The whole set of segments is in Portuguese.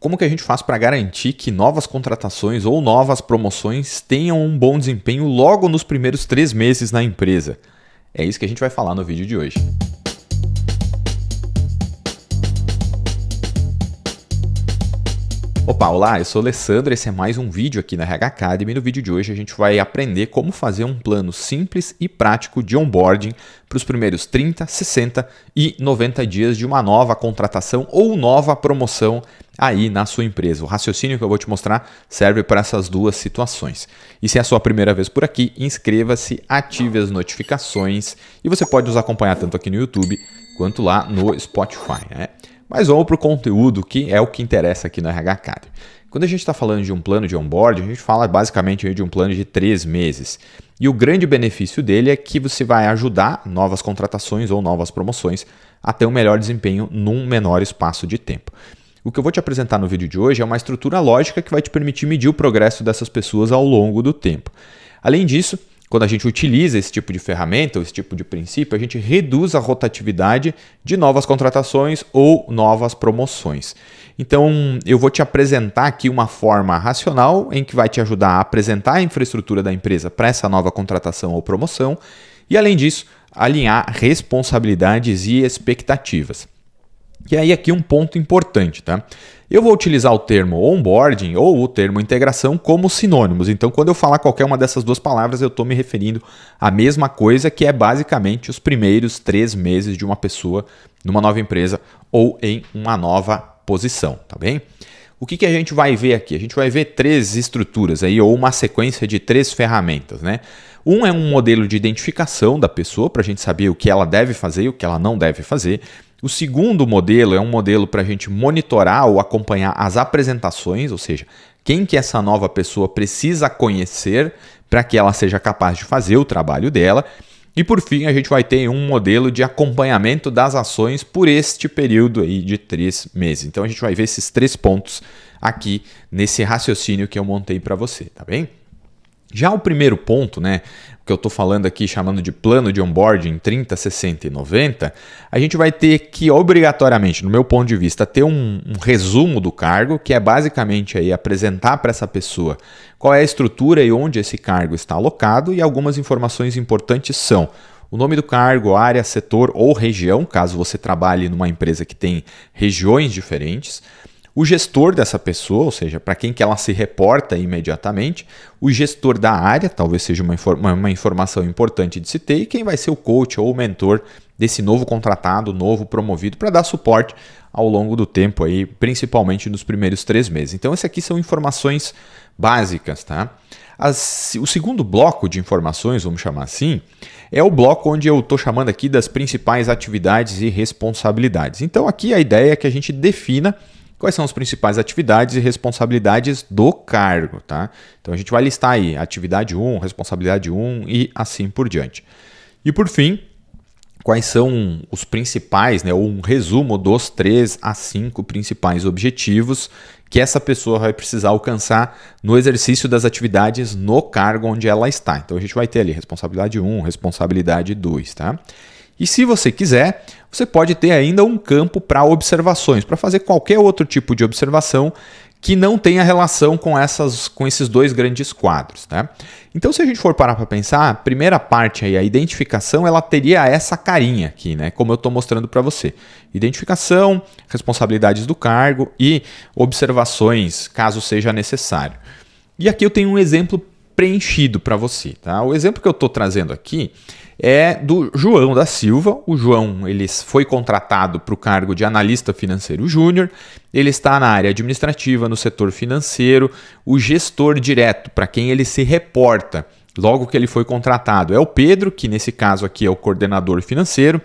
Como que a gente faz para garantir que novas contratações ou novas promoções tenham um bom desempenho logo nos primeiros três meses na empresa? É isso que a gente vai falar no vídeo de hoje. Opa, olá, eu sou o Alessandro, esse é mais um vídeo aqui na RH Academy. No vídeo de hoje a gente vai aprender como fazer um plano simples e prático de onboarding para os primeiros 30, 60 e 90 dias de uma nova contratação ou nova promoção aí na sua empresa. O raciocínio que eu vou te mostrar serve para essas duas situações. E se é a sua primeira vez por aqui, inscreva-se, ative as notificações e você pode nos acompanhar tanto aqui no YouTube quanto lá no Spotify. Né? Mas vamos para o conteúdo, que é o que interessa aqui no RH Academy. Quando a gente está falando de um plano de onboarding, a gente fala basicamente de um plano de três meses. E o grande benefício dele é que você vai ajudar novas contratações ou novas promoções a ter um melhor desempenho num menor espaço de tempo. O que eu vou te apresentar no vídeo de hoje é uma estrutura lógica que vai te permitir medir o progresso dessas pessoas ao longo do tempo. Além disso, quando a gente utiliza esse tipo de ferramenta, esse tipo de princípio, a gente reduz a rotatividade de novas contratações ou novas promoções. Então, eu vou te apresentar aqui uma forma racional em que vai te ajudar a apresentar a infraestrutura da empresa para essa nova contratação ou promoção e, além disso, alinhar responsabilidades e expectativas. E aí aqui um ponto importante, tá? Eu vou utilizar o termo onboarding ou o termo integração como sinônimos. Então, quando eu falar qualquer uma dessas duas palavras, eu estou me referindo à mesma coisa, que é basicamente os primeiros três meses de uma pessoa numa nova empresa ou em uma nova posição, tá bem? O que, que a gente vai ver aqui? A gente vai ver três estruturas aí, ou uma sequência de três ferramentas, né? Um é um modelo de identificação da pessoa, para a gente saber o que ela deve fazer e o que ela não deve fazer. O segundo modelo é um modelo para a gente monitorar ou acompanhar as apresentações, ou seja, quem que essa nova pessoa precisa conhecer para que ela seja capaz de fazer o trabalho dela. E por fim, a gente vai ter um modelo de acompanhamento das ações por este período aí de três meses. Então a gente vai ver esses três pontos aqui nesse raciocínio que eu montei para você, tá bem? Já o primeiro ponto, né? que eu estou falando aqui, chamando de plano de onboarding 30, 60 e 90, a gente vai ter que obrigatoriamente, no meu ponto de vista, ter um, um resumo do cargo, que é basicamente aí apresentar para essa pessoa qual é a estrutura e onde esse cargo está alocado e algumas informações importantes são o nome do cargo, área, setor ou região, caso você trabalhe numa empresa que tem regiões diferentes. O gestor dessa pessoa, ou seja, para quem que ela se reporta imediatamente, o gestor da área, talvez seja uma, uma informação importante de se ter, e quem vai ser o coach ou o mentor desse novo contratado, novo promovido, para dar suporte ao longo do tempo aí, principalmente nos primeiros três meses. Então, esse aqui são informações básicas, tá? As, o segundo bloco de informações, vamos chamar assim, é o bloco onde eu estou chamando aqui das principais atividades e responsabilidades. Então, aqui a ideia é que a gente defina quais são as principais atividades e responsabilidades do cargo, tá? Então a gente vai listar aí atividade 1, responsabilidade 1 e assim por diante. E por fim, quais são os principais, né, ou um resumo dos três a cinco principais objetivos que essa pessoa vai precisar alcançar no exercício das atividades no cargo onde ela está. Então a gente vai ter ali responsabilidade 1, responsabilidade 2, tá? E se você quiser, você pode ter ainda um campo para observações, para fazer qualquer outro tipo de observação que não tenha relação com, essas, com esses dois grandes quadros. Né? Então, se a gente for parar para pensar, a primeira parte aí, a identificação, ela teria essa carinha aqui, né? como eu estou mostrando para você. Identificação, responsabilidades do cargo e observações, caso seja necessário. E aqui eu tenho um exemplo preenchido para você. Tá? O exemplo que eu estou trazendo aqui é do João da Silva. O João ele foi contratado para o cargo de analista financeiro júnior. Ele está na área administrativa, no setor financeiro, o gestor direto, para quem ele se reporta logo que ele foi contratado. É o Pedro, que nesse caso aqui é o coordenador financeiro.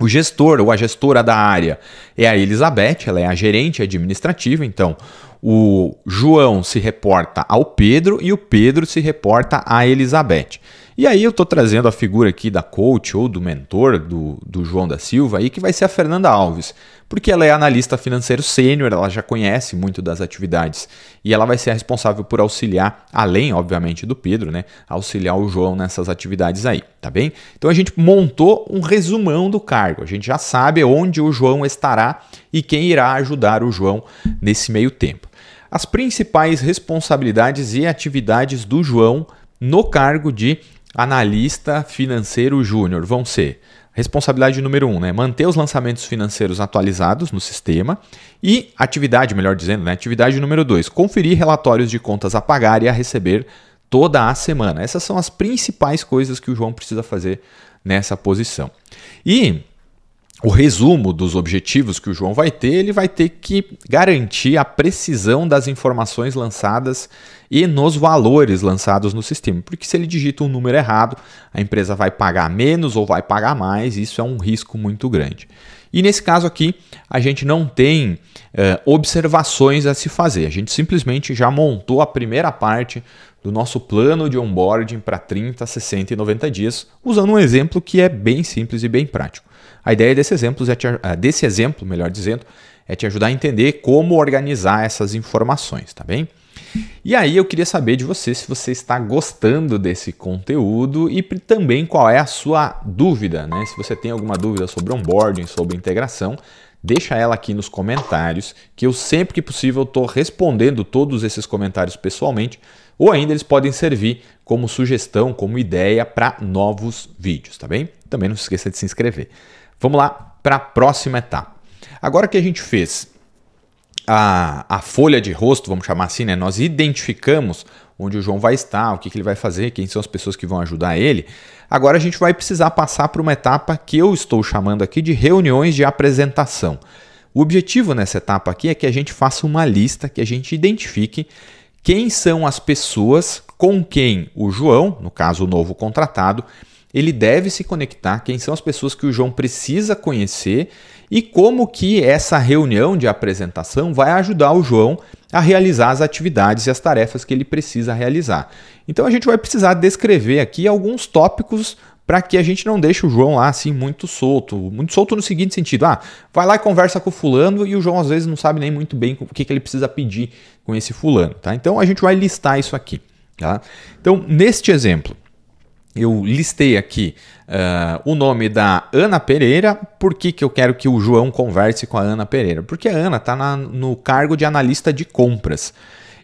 O gestor ou a gestora da área é a Elizabeth, ela é a gerente administrativa, então o João se reporta ao Pedro e o Pedro se reporta à Elizabeth. E aí eu estou trazendo a figura aqui da coach ou do mentor do, do João da Silva, aí, que vai ser a Fernanda Alves, porque ela é analista financeiro sênior, ela já conhece muito das atividades e ela vai ser responsável por auxiliar, além, obviamente, do Pedro, né? Auxiliar o João nessas atividades aí, tá bem? Então a gente montou um resumão do cargo, a gente já sabe onde o João estará e quem irá ajudar o João nesse meio tempo. As principais responsabilidades e atividades do João no cargo de analista financeiro júnior vão ser responsabilidade número um, né? Manter os lançamentos financeiros atualizados no sistema e atividade, melhor dizendo, né? Atividade número dois, conferir relatórios de contas a pagar e a receber toda a semana. Essas são as principais coisas que o João precisa fazer nessa posição. E o resumo dos objetivos que o João vai ter, ele vai ter que garantir a precisão das informações lançadas e nos valores lançados no sistema. Porque se ele digita um número errado, a empresa vai pagar menos ou vai pagar mais, isso é um risco muito grande. E nesse caso aqui, a gente não tem eh, observações a se fazer, a gente simplesmente já montou a primeira parte do nosso plano de onboarding para 30, 60 e 90 dias, usando um exemplo que é bem simples e bem prático. A ideia desse exemplo, é te, ah, desse exemplo, melhor dizendo, é te ajudar a entender como organizar essas informações, tá bem? E aí eu queria saber de você se você está gostando desse conteúdo e também qual é a sua dúvida, né? Se você tem alguma dúvida sobre onboarding, sobre integração, deixa ela aqui nos comentários, que eu sempre que possível estou respondendo todos esses comentários pessoalmente, ou ainda eles podem servir como sugestão, como ideia para novos vídeos, tá bem? Também não se esqueça de se inscrever. Vamos lá para a próxima etapa. Agora que a gente fez a, a folha de rosto, vamos chamar assim, né? Nós identificamos onde o João vai estar, o que, que ele vai fazer, quem são as pessoas que vão ajudar ele. Agora a gente vai precisar passar para uma etapa que eu estou chamando aqui de reuniões de apresentação. O objetivo nessa etapa aqui é que a gente faça uma lista, que a gente identifique quem são as pessoas com quem o João, no caso o novo contratado, ele deve se conectar, quem são as pessoas que o João precisa conhecer e como que essa reunião de apresentação vai ajudar o João a realizar as atividades e as tarefas que ele precisa realizar. Então a gente vai precisar descrever aqui alguns tópicos para que a gente não deixe o João lá assim muito solto, muito solto no seguinte sentido: ah, vai lá e conversa com o fulano e o João às vezes não sabe nem muito bem o que, que ele precisa pedir com esse fulano, tá? Então a gente vai listar isso aqui, tá? Então neste exemplo eu listei aqui uh, o nome da Ana Pereira. Por que, que eu quero que o João converse com a Ana Pereira? Porque a Ana está no cargo de analista de compras.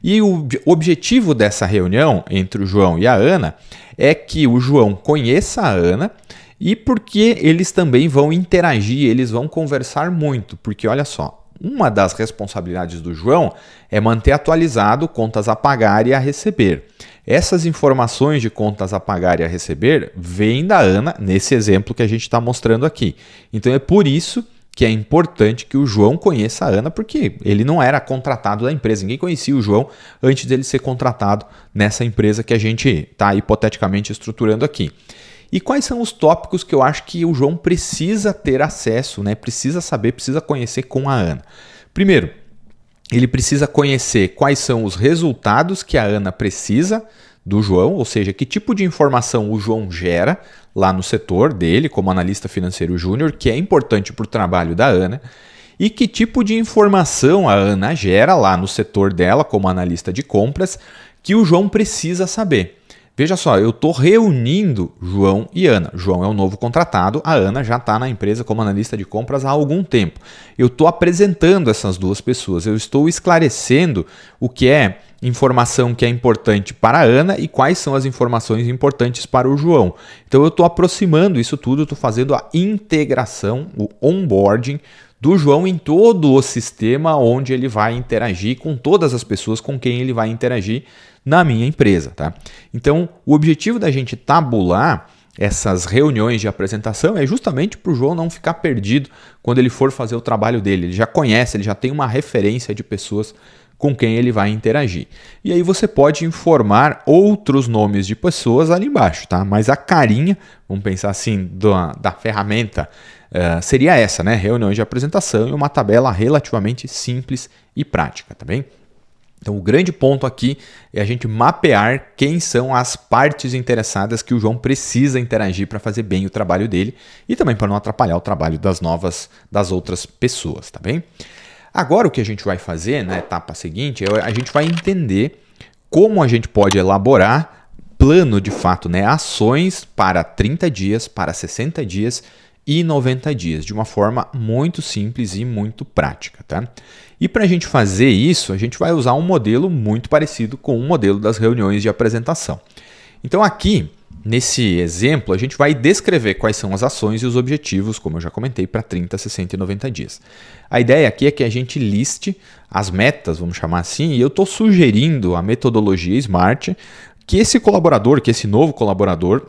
E o objetivo dessa reunião entre o João e a Ana é que o João conheça a Ana e porque eles também vão interagir, eles vão conversar muito. Porque olha só, uma das responsabilidades do João é manter atualizado contas a pagar e a receber. Essas informações de contas a pagar e a receber vêm da Ana nesse exemplo que a gente está mostrando aqui. Então é por isso que é importante que o João conheça a Ana, porque ele não era contratado da empresa, ninguém conhecia o João antes dele ser contratado nessa empresa que a gente está hipoteticamente estruturando aqui. E quais são os tópicos que eu acho que o João precisa ter acesso, né? precisa saber, precisa conhecer com a Ana? Primeiro, ele precisa conhecer quais são os resultados que a Ana precisa do João, ou seja, que tipo de informação o João gera lá no setor dele, como analista financeiro júnior, que é importante para o trabalho da Ana, e que tipo de informação a Ana gera lá no setor dela, como analista de compras, que o João precisa saber. Veja só, eu estou reunindo João e Ana. João é o novo contratado, a Ana já está na empresa como analista de compras há algum tempo. Eu estou apresentando essas duas pessoas, eu estou esclarecendo o que é informação que é importante para a Ana e quais são as informações importantes para o João. Então eu estou aproximando isso tudo, estou fazendo a integração, o onboarding do João em todo o sistema onde ele vai interagir com todas as pessoas com quem ele vai interagir na minha empresa, tá? Então, o objetivo da gente tabular essas reuniões de apresentação é justamente para o João não ficar perdido quando ele for fazer o trabalho dele. Ele já conhece, ele já tem uma referência de pessoas com quem ele vai interagir. E aí você pode informar outros nomes de pessoas ali embaixo, tá? Mas a carinha, vamos pensar assim, da, da ferramenta é, seria essa, né? Reuniões de apresentação e uma tabela relativamente simples e prática, tá bem? Então, o grande ponto aqui é a gente mapear quem são as partes interessadas que o João precisa interagir para fazer bem o trabalho dele e também para não atrapalhar o trabalho das novas, das outras pessoas, tá bem? Agora, o que a gente vai fazer na etapa seguinte é a gente vai entender como a gente pode elaborar plano de fato, né? Ações para 30 dias, para 60 dias e 90 dias, de uma forma muito simples e muito prática, tá? E para a gente fazer isso, a gente vai usar um modelo muito parecido com o modelo das reuniões de apresentação. Então aqui, nesse exemplo, a gente vai descrever quais são as ações e os objetivos, como eu já comentei, para 30, 60 e 90 dias. A ideia aqui é que a gente liste as metas, vamos chamar assim, e eu estou sugerindo a metodologia SMART que esse colaborador, que esse novo colaborador,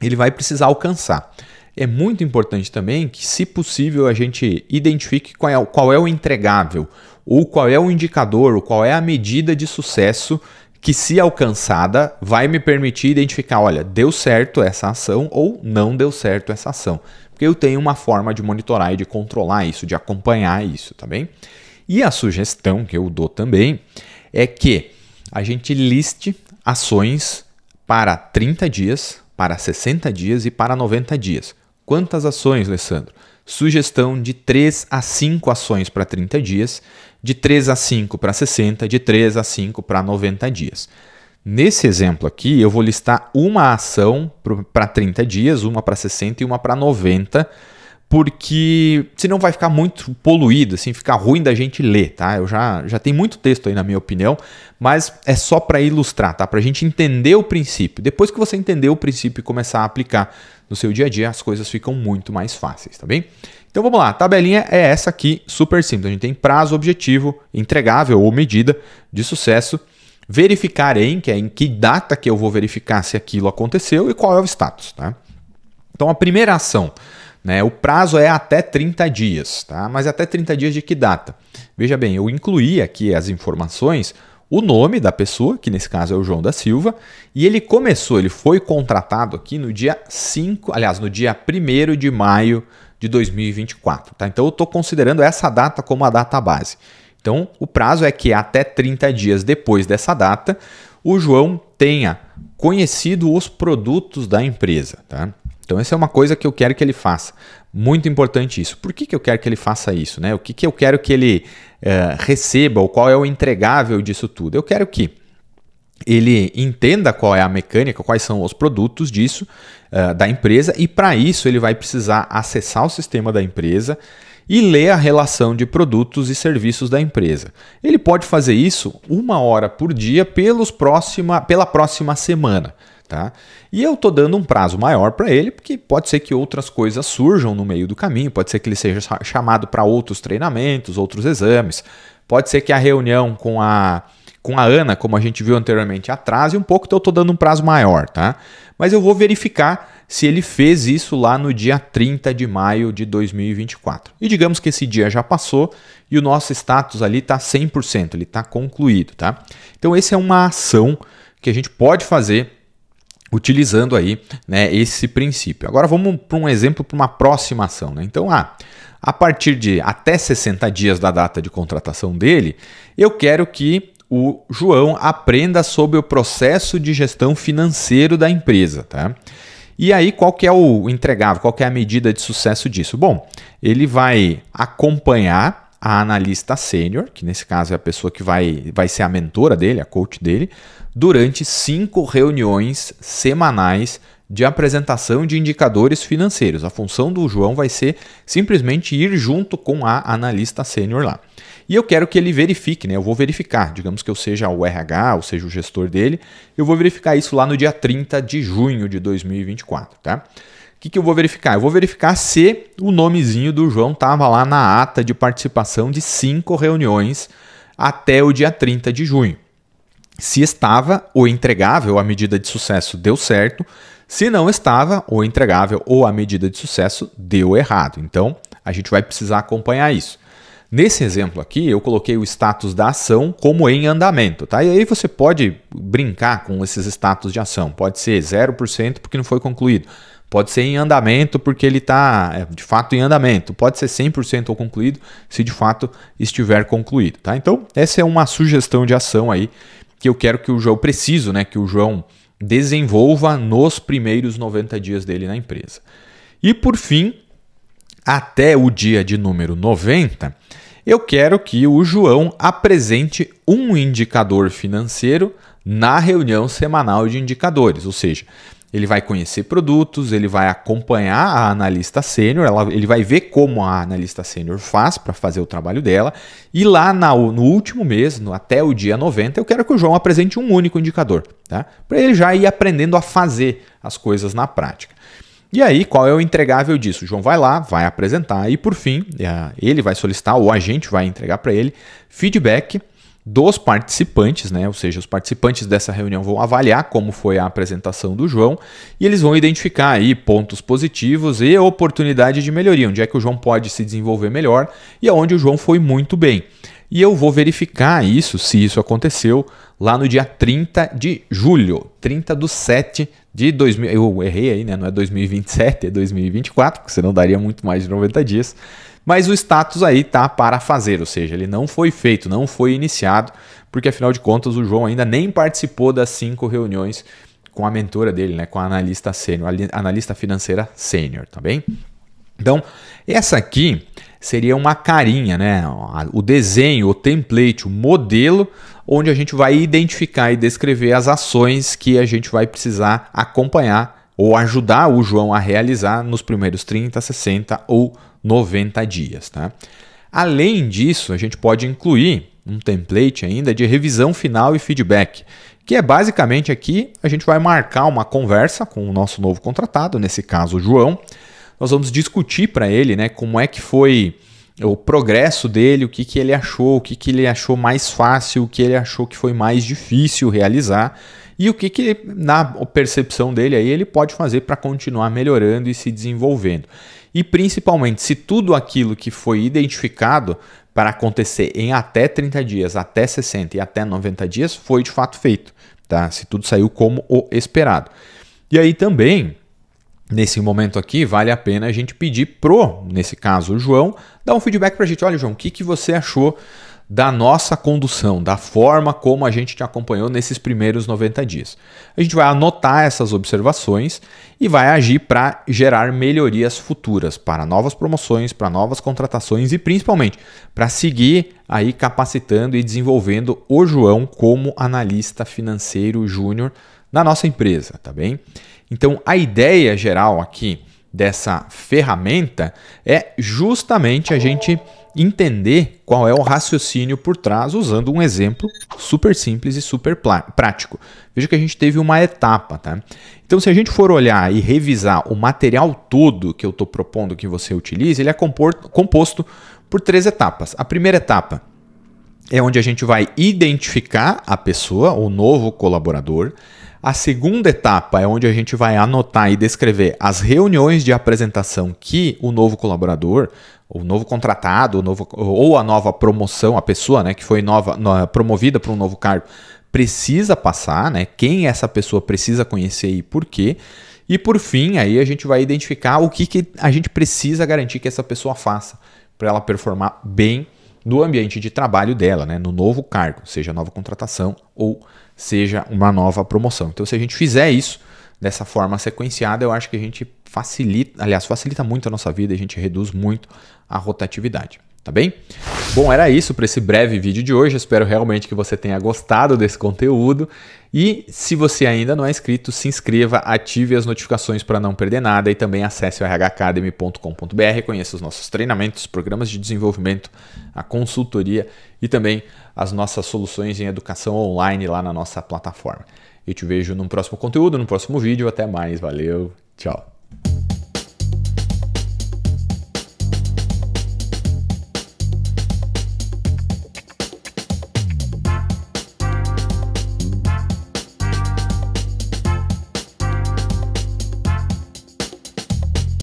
ele vai precisar alcançar é muito importante também que, se possível, a gente identifique qual é, qual é o entregável, ou qual é o indicador, ou qual é a medida de sucesso que, se alcançada, vai me permitir identificar: olha, deu certo essa ação ou não deu certo essa ação. Porque eu tenho uma forma de monitorar e de controlar isso, de acompanhar isso, tá bem? E a sugestão que eu dou também é que a gente liste ações para 30 dias, para 60 dias e para 90 dias. Quantas ações, Alessandro? Sugestão de 3 a 5 ações para 30 dias, de 3 a 5 para 60, de 3 a 5 para 90 dias. Nesse exemplo aqui, eu vou listar uma ação para 30 dias, uma para 60 e uma para 90 porque senão vai ficar muito poluído, assim, ficar ruim da gente ler, tá? Eu já, já tem muito texto aí na minha opinião, mas é só para ilustrar, tá? Para a gente entender o princípio. Depois que você entender o princípio e começar a aplicar no seu dia a dia, as coisas ficam muito mais fáceis, tá bem? Então vamos lá, a tabelinha é essa aqui, super simples. A gente tem prazo, objetivo, entregável ou medida de sucesso, verificar em, que é em que data que eu vou verificar se aquilo aconteceu e qual é o status, tá? Então a primeira ação né? O prazo é até 30 dias, tá? mas até 30 dias de que data? Veja bem, eu incluí aqui as informações, o nome da pessoa, que nesse caso é o João da Silva, e ele começou, ele foi contratado aqui no dia 5, aliás, no dia 1 de maio de 2024. Tá? Então eu estou considerando essa data como a data base. Então o prazo é que é até 30 dias depois dessa data, o João tenha conhecido os produtos da empresa. Tá? Então, essa é uma coisa que eu quero que ele faça. Muito importante isso. Por que, que eu quero que ele faça isso? Né? O que, que eu quero que ele eh, receba? Ou qual é o entregável disso tudo? Eu quero que ele entenda qual é a mecânica, quais são os produtos disso, uh, da empresa, e para isso ele vai precisar acessar o sistema da empresa e ler a relação de produtos e serviços da empresa. Ele pode fazer isso uma hora por dia pelos próxima, pela próxima semana. Tá? E eu estou dando um prazo maior para ele, porque pode ser que outras coisas surjam no meio do caminho, pode ser que ele seja chamado para outros treinamentos, outros exames, pode ser que a reunião com a com a Ana, como a gente viu anteriormente, atrase um pouco, então eu estou dando um prazo maior, tá? Mas eu vou verificar se ele fez isso lá no dia 30 de maio de 2024. E digamos que esse dia já passou e o nosso status ali está 100%, ele está concluído, tá? Então essa é uma ação que a gente pode fazer utilizando aí né, esse princípio. Agora vamos para um exemplo, para uma próxima ação. Né? Então, ah, a partir de até 60 dias da data de contratação dele, eu quero que o João aprenda sobre o processo de gestão financeiro da empresa. Tá? E aí, qual que é o entregável, qual que é a medida de sucesso disso? Bom, ele vai acompanhar a analista sênior, que nesse caso é a pessoa que vai, vai ser a mentora dele, a coach dele, durante cinco reuniões semanais de apresentação de indicadores financeiros. A função do João vai ser simplesmente ir junto com a analista sênior lá. E eu quero que ele verifique, né? Eu vou verificar, digamos que eu seja o RH, ou seja o gestor dele, eu vou verificar isso lá no dia 30 de junho de 2024, tá? O que, que eu vou verificar? Eu vou verificar se o nomezinho do João estava lá na ata de participação de cinco reuniões até o dia 30 de junho se estava o entregável à medida de sucesso deu certo, se não estava o entregável ou a medida de sucesso deu errado. Então, a gente vai precisar acompanhar isso. Nesse exemplo aqui, eu coloquei o status da ação como em andamento, tá? E aí você pode brincar com esses status de ação. Pode ser 0% porque não foi concluído. Pode ser em andamento porque ele está é, de fato em andamento. Pode ser 100% ou concluído se de fato estiver concluído, tá? Então, essa é uma sugestão de ação aí que eu quero que o João preciso, né, que o João desenvolva nos primeiros 90 dias dele na empresa. E por fim, até o dia de número 90, eu quero que o João apresente um indicador financeiro na reunião semanal de indicadores, ou seja, ele vai conhecer produtos, ele vai acompanhar a analista sênior, ele vai ver como a analista sênior faz para fazer o trabalho dela. E lá na, no último mês, no, até o dia 90, eu quero que o João apresente um único indicador, tá? para ele já ir aprendendo a fazer as coisas na prática. E aí, qual é o entregável disso? O João vai lá, vai apresentar e, por fim, é, ele vai solicitar, ou a gente vai entregar para ele, feedback dos participantes, né? Ou seja, os participantes dessa reunião vão avaliar como foi a apresentação do João e eles vão identificar aí pontos positivos e oportunidade de melhoria, onde é que o João pode se desenvolver melhor e aonde o João foi muito bem. E eu vou verificar isso, se isso aconteceu, lá no dia 30 de julho, 30 do 7 de 2000. Eu errei aí, né? Não é 2027, é 2024, porque senão daria muito mais de 90 dias mas o status aí tá para fazer, ou seja, ele não foi feito, não foi iniciado, porque afinal de contas o João ainda nem participou das cinco reuniões com a mentora dele, né, com a analista sênior, analista financeira sênior, tá bem? Então, essa aqui seria uma carinha, né? O desenho, o template, o modelo onde a gente vai identificar e descrever as ações que a gente vai precisar acompanhar ou ajudar o João a realizar nos primeiros 30, 60 ou 90 dias. Tá? Além disso, a gente pode incluir um template ainda de revisão final e feedback, que é basicamente aqui a gente vai marcar uma conversa com o nosso novo contratado, nesse caso o João. Nós vamos discutir para ele né, como é que foi o progresso dele, o que, que ele achou, o que, que ele achou mais fácil, o que ele achou que foi mais difícil realizar e o que, que na percepção dele aí ele pode fazer para continuar melhorando e se desenvolvendo. E principalmente, se tudo aquilo que foi identificado para acontecer em até 30 dias, até 60 e até 90 dias foi de fato feito, tá? Se tudo saiu como o esperado. E aí também nesse momento aqui, vale a pena a gente pedir pro, nesse caso, o João, dar um feedback para a gente. Olha, João, o que, que você achou da nossa condução, da forma como a gente te acompanhou nesses primeiros 90 dias. A gente vai anotar essas observações e vai agir para gerar melhorias futuras, para novas promoções, para novas contratações e principalmente para seguir aí capacitando e desenvolvendo o João como analista financeiro júnior na nossa empresa, tá bem? Então a ideia geral aqui dessa ferramenta é justamente a gente entender qual é o raciocínio por trás, usando um exemplo super simples e super prático. Veja que a gente teve uma etapa, tá? Então, se a gente for olhar e revisar o material todo que eu estou propondo que você utilize, ele é composto por três etapas. A primeira etapa é onde a gente vai identificar a pessoa, o novo colaborador. A segunda etapa é onde a gente vai anotar e descrever as reuniões de apresentação que o novo colaborador o novo contratado, o novo, ou a nova promoção, a pessoa né, que foi nova, no, promovida para um novo cargo, precisa passar, né? Quem essa pessoa precisa conhecer e por quê. E por fim, aí a gente vai identificar o que, que a gente precisa garantir que essa pessoa faça para ela performar bem no ambiente de trabalho dela, né? no novo cargo, seja nova contratação ou seja uma nova promoção. Então, se a gente fizer isso dessa forma sequenciada, eu acho que a gente facilita, aliás, facilita muito a nossa vida, a gente reduz muito a rotatividade, tá bem? Bom, era isso para esse breve vídeo de hoje. Espero realmente que você tenha gostado desse conteúdo. E se você ainda não é inscrito, se inscreva, ative as notificações para não perder nada e também acesse o rhacademy.com.br, conheça os nossos treinamentos, programas de desenvolvimento, a consultoria e também as nossas soluções em educação online lá na nossa plataforma. Eu te vejo num próximo conteúdo, num próximo vídeo. Até mais, valeu, tchau.